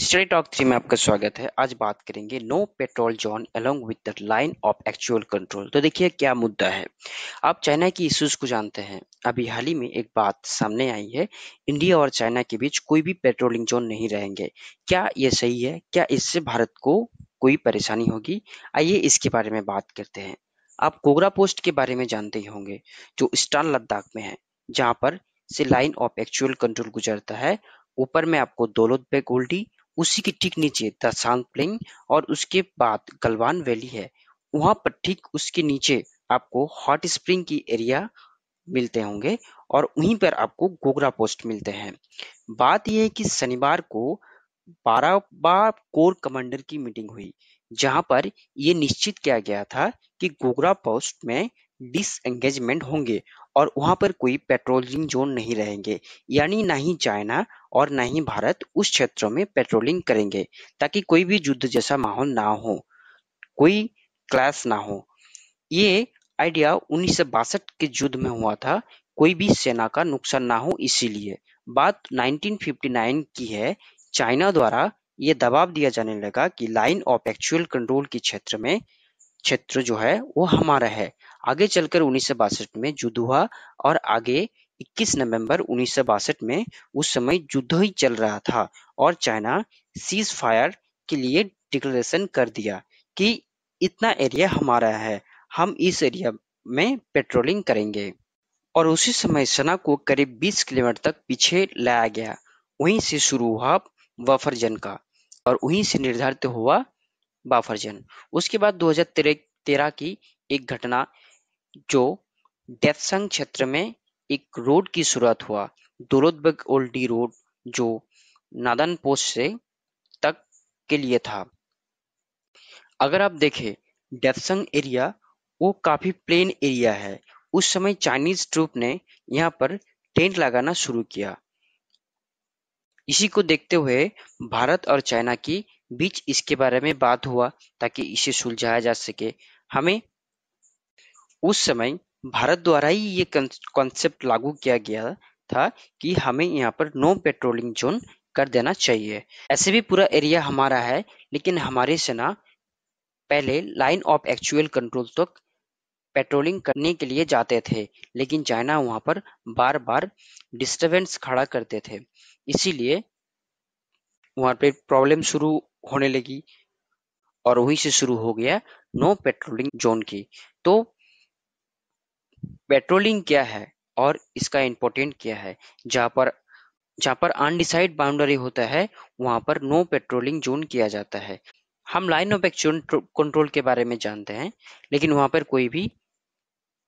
Study talk three में आपका स्वागत है आज बात करेंगे no patrol zone along with the line of actual control तो देखिए क्या मुद्दा है आप चाइना की इश्यूज को जानते हैं अभी हाल ही में एक बात सामने आई है इंडिया और चाइना के बीच कोई भी पेट्रोलिंग जोन नहीं रहेंगे क्या ये सही है क्या इससे भारत को कोई परेशानी होगी आइए इसके बारे में बात करते हैं आप कोगरा पोस्ट के बारे में जानते ही होंगे जो स्टान लद्दाख में है जहाँ पर से लाइन ऑफ एक्चुअल कंट्रोल गुजरता है ऊपर में आपको दौलत बेग ओल्डी उसी के ठीक नीचे द दासांग प्लेंग और उसके बाद गलवान वैली है वहां पर ठीक उसके नीचे आपको हॉट स्प्रिंग की एरिया मिलते होंगे और वहीं पर आपको गोगरा पोस्ट मिलते हैं बात यह है कि शनिवार को बारहवा कोर कमांडर की मीटिंग हुई जहां पर यह निश्चित किया गया था कि गोगरा पोस्ट में डिसएंगेजमेंट होंगे और वहां पर कोई पेट्रोलिंग जोन नहीं रहेंगे यानी ना ही चाइना और ना ही भारत उस क्षेत्रों में पेट्रोलिंग करेंगे ताकि कोई भी युद्ध जैसा माहौल ना हो कोई क्लास ना हो ये आइडिया उन्नीस के युद्ध में हुआ था कोई भी सेना का नुकसान ना हो इसीलिए बात 1959 की है चाइना द्वारा ये दबाव दिया जाने लगा कि लाइन ऑफ एक्चुअल कंट्रोल के क्षेत्र में क्षेत्र जो है वो हमारा है आगे चलकर उन्नीस में युद्ध हुआ और आगे 21 नवंबर उन्नीस में उस समय युद्ध ही चल रहा था और चाइना सीज फायर के लिए डिक्लेरेशन कर दिया कि इतना एरिया हमारा है हम इस एरिया में पेट्रोलिंग करेंगे और उसी समय सना को करीब 20 किलोमीटर तक पीछे लाया गया वहीं से शुरू हुआ वफर जन का और वहीं से निर्धारित हुआ बाफरजन उसके बाद 2013 की एक घटना जो डेफसंग क्षेत्र में एक रोड की शुरुआत हुआ दुरोदबग ओल्डी रोड जो नादन पोस्ट से तक के लिए था अगर आप देखें डेफसंग एरिया वो काफी प्लेन एरिया है उस समय चाइनीज ट्रूप ने यहाँ पर टेंट लगाना शुरू किया इसी को देखते हुए भारत और चाइना की बीच इसके बारे में बात हुआ ताकि इसे सुलझाया जा सके हमें उस समय भारत द्वारा ही ये कॉन्सेप्ट लागू किया गया था कि हमें यहाँ पर नो पेट्रोलिंग जोन कर देना चाहिए ऐसे भी पूरा एरिया हमारा है लेकिन हमारी सेना पहले लाइन ऑफ एक्चुअल कंट्रोल तक तो पेट्रोलिंग करने के लिए जाते थे लेकिन चाइना वहां पर बार बार डिस्टरबेंस खड़ा करते थे इसीलिए वहां पे प्रॉब्लम शुरू होने लगी और वहीं से शुरू हो गया नो पेट्रोलिंग जोन की तो पेट्रोलिंग क्या है और इसका इंपोर्टेंट क्या है जहां पर जहां पर अनडिसाइड बाउंड्री होता है वहां पर नो पेट्रोलिंग जोन किया जाता है हम लाइन ऑफ एक्शन कंट्रोल के बारे में जानते हैं लेकिन वहां पर कोई भी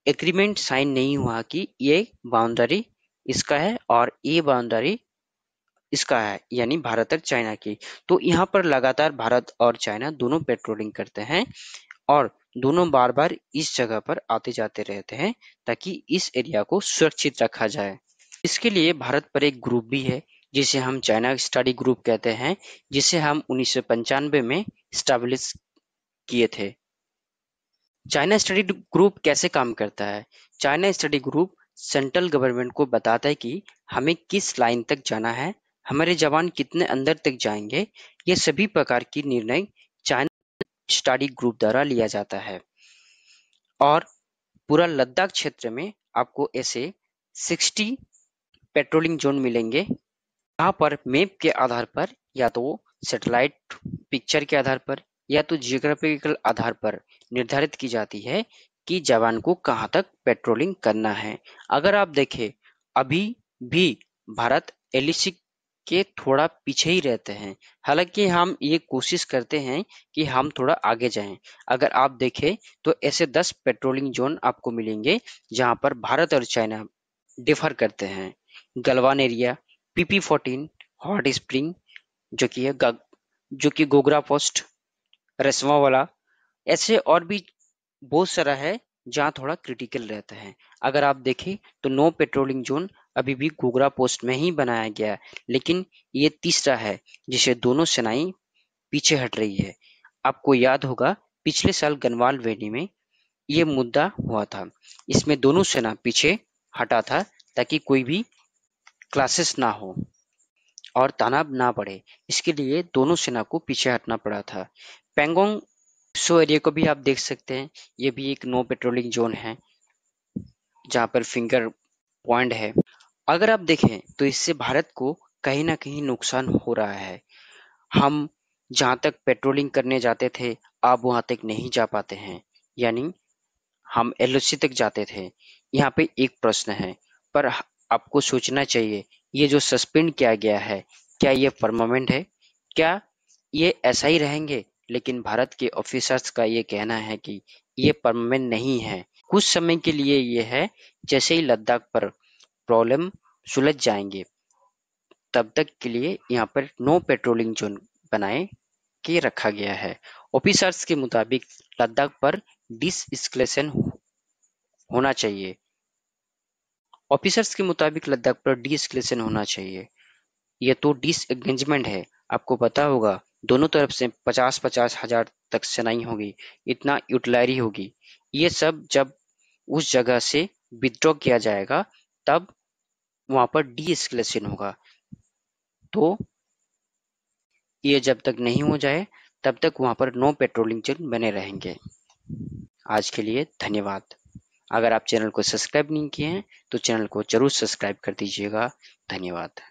एग्रीमेंट साइन नहीं हुआ कि ये बाउंड्री इसका है और ये बाउंड्री इसका है यानी भारत और चाइना की तो यहाँ पर लगातार भारत और चाइना दोनों पेट्रोलिंग करते हैं और दोनों बार बार इस जगह पर आते जाते रहते हैं ताकि इस एरिया को सुरक्षित रखा जाए इसके लिए भारत पर एक ग्रुप भी है जिसे हम चाइना स्टडी ग्रुप कहते हैं जिसे हम उन्नीस में स्टैब्लिश किए थे चाइना स्टडी ग्रुप कैसे काम करता है China study group central government को बताता है कि हमें किस लाइन तक जाना है हमारे जवान कितने अंदर तक जाएंगे, ये सभी प्रकार की निर्णय चाइना स्टडी ग्रुप द्वारा लिया जाता है और पूरा लद्दाख क्षेत्र में आपको ऐसे 60 पेट्रोलिंग जोन मिलेंगे यहाँ पर मैप के आधार पर या तो सैटेलाइट पिक्चर के आधार पर या तो जियोग्राफिकल आधार पर निर्धारित की जाती है कि जवान को कहाँ तक पेट्रोलिंग करना है अगर आप देखें अभी भी भारत एलिसिक के थोड़ा पीछे ही रहते हैं। हालांकि हम ये कोशिश करते हैं कि हम थोड़ा आगे जाएं। अगर आप देखें तो ऐसे 10 पेट्रोलिंग ज़ोन आपको मिलेंगे जहां पर भारत और चाइना डिफर करते हैं। Galwan area, PP fourteen hot spring जो कि है जो कि गोगरा पोस्ट, रसवा वाला ऐसे और भी बहुत सारा है जहाँ थोड़ा क्रिटिकल रहता है। अगर आप देखें तो नो पेट्रोलिंग ज़ोन अभी भी गोगरा पोस्ट में ही बनाया गया है लेकिन ये तीसरा है जिसे दोनों सेनाएं पीछे हट रही है आपको याद होगा पिछले साल गनवाल वैली में ये मुद्दा हुआ था इसमें दोनों सेना पीछे हटा था ताकि कोई भी क्लासेस ना हो और तनाव ना पड़े इसके लिए दोनों सेना को पीछे हटना पड़ा था पेंगोंग सो एरिया को भी आप देख सकते हैं ये भी एक नो पेट्रोलिंग जोन है जहाँ पर फिंगर पॉइंट है अगर आप देखें तो इससे भारत को कहीं ना कहीं नुकसान हो रहा है। हम जहां तक पेट्रोलिंग करने जाते थे, अब वहां तक नहीं जा पाते हैं, यानी हम एल तक जाते थे। यहाँ पे एक प्रश्न है, पर आपको सोचना चाहिए, ये जो सस्पेंड किया गया है, क्या ये परमानेंट है? क्या ये ऐसा ही रहेंगे? लेकिन भारत के ऑफ़िसर्स का ये कहना है कि ये परमानेंट नहीं है। कुछ समय के लिए ये है, जैसे ही लद्दाख पर प्रॉब्लम सुलझ जाएंगे तब तक के लिए यहाँ पर नो पेट्रोलिंग जोन बनाए के रखा गया है ऑफिसर्स के मुताबिक लद्दाख पर डिसन होना चाहिए ऑफिसर्स के मुताबिक लद्दाख पर डिसन होना चाहिए यह तो डिसएंगेजमेंट है आपको पता होगा दोनों तरफ से पचास पचास हजार तक सेनाई होगी इतना यूटिलरी होगी ये सब जब उस जगह से विद्रॉ किया जाएगा तब वहां पर डी स्केलेशन होगा तो ये जब तक नहीं हो जाए तब तक वहां पर नो पेट्रोलिंग चेन बने रहेंगे आज के लिए धन्यवाद अगर आप चैनल को सब्सक्राइब नहीं किए हैं तो चैनल को जरूर सब्सक्राइब कर दीजिएगा धन्यवाद